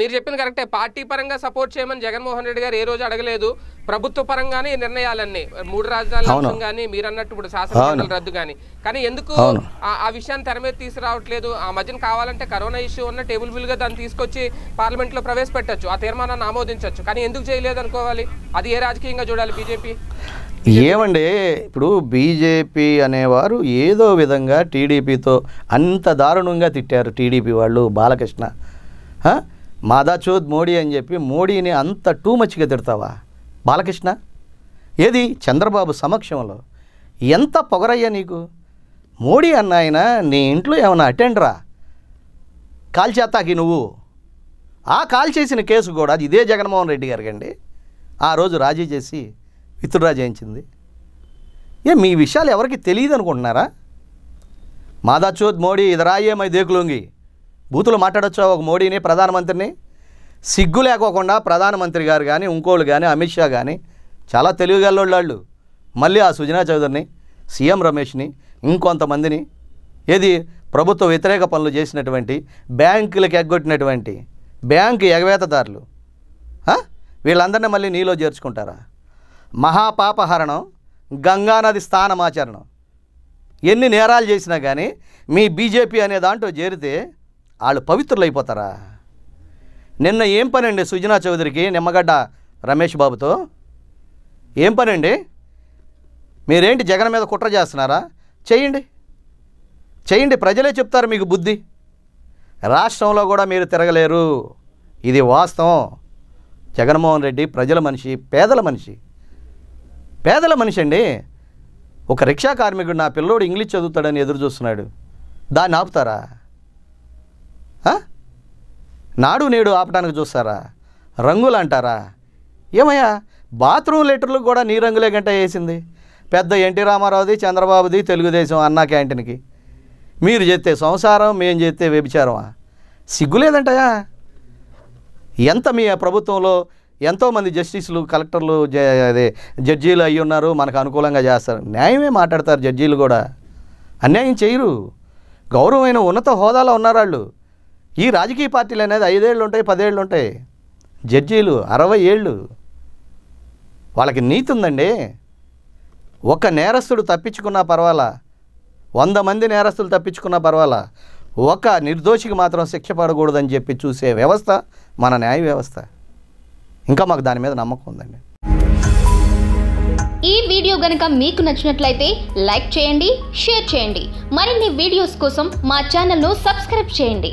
మీరు చెప్పింది కరెక్టే పార్టీ పరంగా సపోర్ట్ చేయమని జగన్మోహన్ రెడ్డి గారు ఏ రోజు అడగలేదు ప్రభుత్వ పరంగానే నిర్ణయాలన్నీ మూడు రాజధానులు కానీ మీరు అన్నట్టు ఇప్పుడు శాసనసభ రద్దు కానీ కానీ ఎందుకు ఆ విషయాన్ని తెర మీద తీసుకురావట్లేదు ఆ మధ్యన కావాలంటే కరోనా ఇష్యూ ఉన్న టేబుల్ బిల్ గా దాన్ని తీసుకొచ్చి పార్లమెంట్ లో ప్రవేశపెట్టచ్చు ఆ తీర్మానాన్ని ఆమోదించవచ్చు కానీ ఎందుకు చేయలేదు అనుకోవాలి అది ఏ రాజకీయంగా చూడాలి బీజేపీ ఏమండి ఇప్పుడు బీజేపీ అనేవారు ఏదో విధంగా టీడీపీతో అంత దారుణంగా తిట్టారు టీడీపీ వాళ్ళు బాలకృష్ణ మాదాచోద్ మోడీ అని చెప్పి మోడీని అంత టూ మచ్చిగా తిడతావా బాలకృష్ణ ఏది చంద్రబాబు సమక్షంలో ఎంత పొగరయ్యా నీకు మోడీ అన్న ఆయన నీ ఇంట్లో ఏమైనా కాల్ కాల్చేతాకి నువ్వు ఆ కాల్ చేసిన కేసు కూడా అది ఇదే జగన్మోహన్ రెడ్డి అండి ఆ రోజు రాజీ చేసి విత్డ్రా చేయించింది ఏ మీ విషయాలు ఎవరికి తెలియదు అనుకుంటున్నారా మాదాచోద్ మోడీ ఇదరాయే మై దేకులొంగి బూతులు మాట్లాడొచ్చా ఒక మోడీని ప్రధానమంత్రిని సిగ్గు లేకోకుండా ప్రధానమంత్రి గారు కానీ ఇంకోళ్ళు కానీ అమిత్ షా కానీ చాలా తెలివిగల్లోళ్ళు మళ్ళీ ఆ సుజనా చౌదరిని సీఎం రమేష్ని ఇంకొంతమందిని ఏది ప్రభుత్వ వ్యతిరేక పనులు చేసినటువంటి బ్యాంకులకు ఎగ్గొట్టినటువంటి బ్యాంకు ఎగవేతదారులు వీళ్ళందరినీ మళ్ళీ నీలో చేర్చుకుంటారా మహాపాపహరణం గంగానది స్థానమాచరణం ఎన్ని నేరాలు చేసినా కానీ మీ బీజేపీ అనే దాంట్లో చేరితే వాళ్ళు పవిత్రులైపోతారా నిన్న ఏం పని అండి సుజనా చౌదరికి నిమ్మగడ్డ రమేష్ బాబుతో ఏం పని అండి మీరేంటి జగన్ మీద కుట్ర చేస్తున్నారా చేయండి చేయండి ప్రజలే చెప్తారు మీకు బుద్ధి రాష్ట్రంలో కూడా మీరు తిరగలేరు ఇది వాస్తవం జగన్మోహన్ రెడ్డి ప్రజల మనిషి పేదల మనిషి పేదల మనిషి అండి ఒక రిక్షా కార్మికుడు నా పిల్లోడు ఇంగ్లీష్ చదువుతాడని ఎదురు చూస్తున్నాడు దాన్ని ఆపుతారా నాడు నేడు ఆపడానికి చూస్తారా రంగులు అంటారా ఏమయ్యా బాత్రూమ్ లెటర్లు కూడా నీ రంగులే గంట వేసింది పెద్ద ఎన్టీ రామారావుది చంద్రబాబుది తెలుగుదేశం అన్నా క్యాంటీన్కి మీరు చెప్తే సంసారం మేము చెప్తే వ్యభిచారమా సిగ్గులేదంటయా ఎంత మీ ప్రభుత్వంలో ఎంతోమంది జస్టిస్లు కలెక్టర్లు అదే జడ్జీలు అయ్యి ఉన్నారు మనకు అనుకూలంగా చేస్తారు న్యాయమే మాట్లాడతారు జడ్జీలు కూడా అన్యాయం చేయరు గౌరవమైన ఉన్నత హోదాలో ఉన్నారు వాళ్ళు ఈ రాజకీయ పార్టీలు అనేది ఐదేళ్ళు ఉంటాయి పదేళ్ళు ఉంటాయి జడ్జీలు అరవై ఏళ్ళు వాళ్ళకి నీతి ఉందండి ఒక నేరస్తుడు తప్పించుకున్నా పర్వాలా వంద మంది నేరస్తులు తప్పించుకున్నా పర్వాలా ఒక నిర్దోషికి మాత్రం శిక్ష పడకూడదని చెప్పి చూసే వ్యవస్థ మన న్యాయ వ్యవస్థ ఇంకా మాకు దాని మీద నమ్మకం ఉందండి ఈ వీడియో గనక మీకు నచ్చినట్లయితే లైక్ చేయండి షేర్ చేయండి మరిన్ని వీడియోస్ కోసం మా ఛానల్ను సబ్స్క్రైబ్ చేయండి